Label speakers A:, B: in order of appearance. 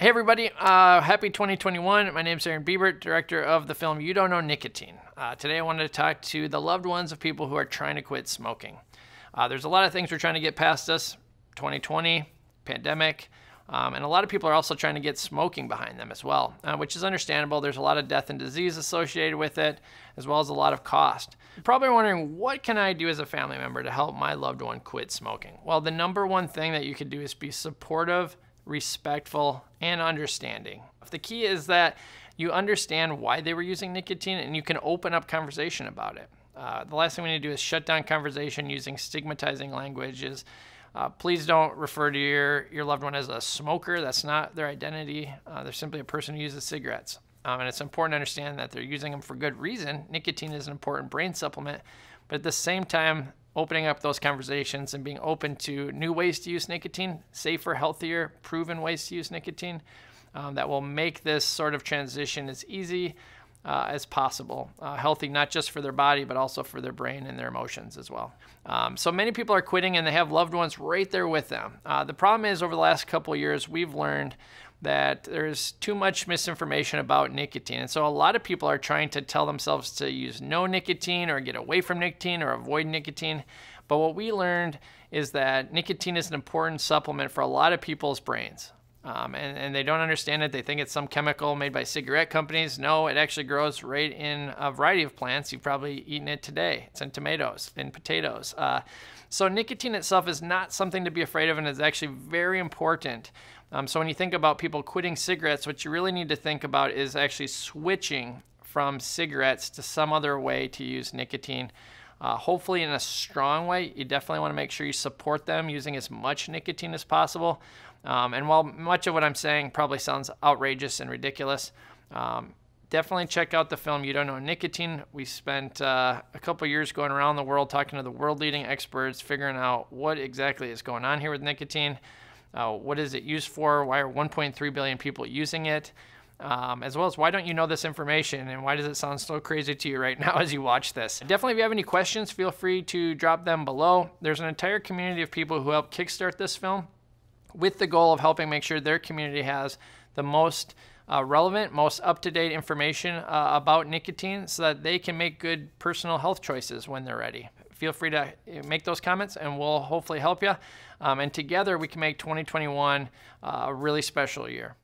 A: Hey everybody, uh, happy 2021. My name's Aaron Biebert, director of the film You Don't Know Nicotine. Uh, today I wanted to talk to the loved ones of people who are trying to quit smoking. Uh, there's a lot of things we're trying to get past us, 2020, pandemic, um, and a lot of people are also trying to get smoking behind them as well, uh, which is understandable. There's a lot of death and disease associated with it, as well as a lot of cost. probably wondering, what can I do as a family member to help my loved one quit smoking? Well, the number one thing that you can do is be supportive respectful, and understanding. The key is that you understand why they were using nicotine and you can open up conversation about it. Uh, the last thing we need to do is shut down conversation using stigmatizing languages. Uh, please don't refer to your, your loved one as a smoker. That's not their identity. Uh, they're simply a person who uses cigarettes. Um, and it's important to understand that they're using them for good reason. Nicotine is an important brain supplement, but at the same time, opening up those conversations and being open to new ways to use nicotine, safer, healthier, proven ways to use nicotine um, that will make this sort of transition as easy uh, as possible. Uh, healthy not just for their body, but also for their brain and their emotions as well. Um, so many people are quitting and they have loved ones right there with them. Uh, the problem is over the last couple years, we've learned that there's too much misinformation about nicotine. And so a lot of people are trying to tell themselves to use no nicotine or get away from nicotine or avoid nicotine. But what we learned is that nicotine is an important supplement for a lot of people's brains. Um, and, and, they don't understand it. They think it's some chemical made by cigarette companies. No, it actually grows right in a variety of plants. You've probably eaten it today. It's in tomatoes, in potatoes. Uh, so nicotine itself is not something to be afraid of and is actually very important. Um, so when you think about people quitting cigarettes, what you really need to think about is actually switching from cigarettes to some other way to use nicotine. Uh, hopefully in a strong way. You definitely want to make sure you support them using as much nicotine as possible. Um, and while much of what I'm saying probably sounds outrageous and ridiculous, um, definitely check out the film You Don't Know Nicotine. We spent uh, a couple years going around the world talking to the world leading experts, figuring out what exactly is going on here with nicotine. Uh, what is it used for? Why are 1.3 billion people using it? um, as well as why don't you know this information and why does it sound so crazy to you right now as you watch this? Definitely, if you have any questions, feel free to drop them below. There's an entire community of people who helped kickstart this film with the goal of helping make sure their community has the most uh, relevant, most up to date information uh, about nicotine so that they can make good personal health choices when they're ready. Feel free to eh, make those comments and we'll hopefully help you. Um, and together we can make 2021 uh, a really special year.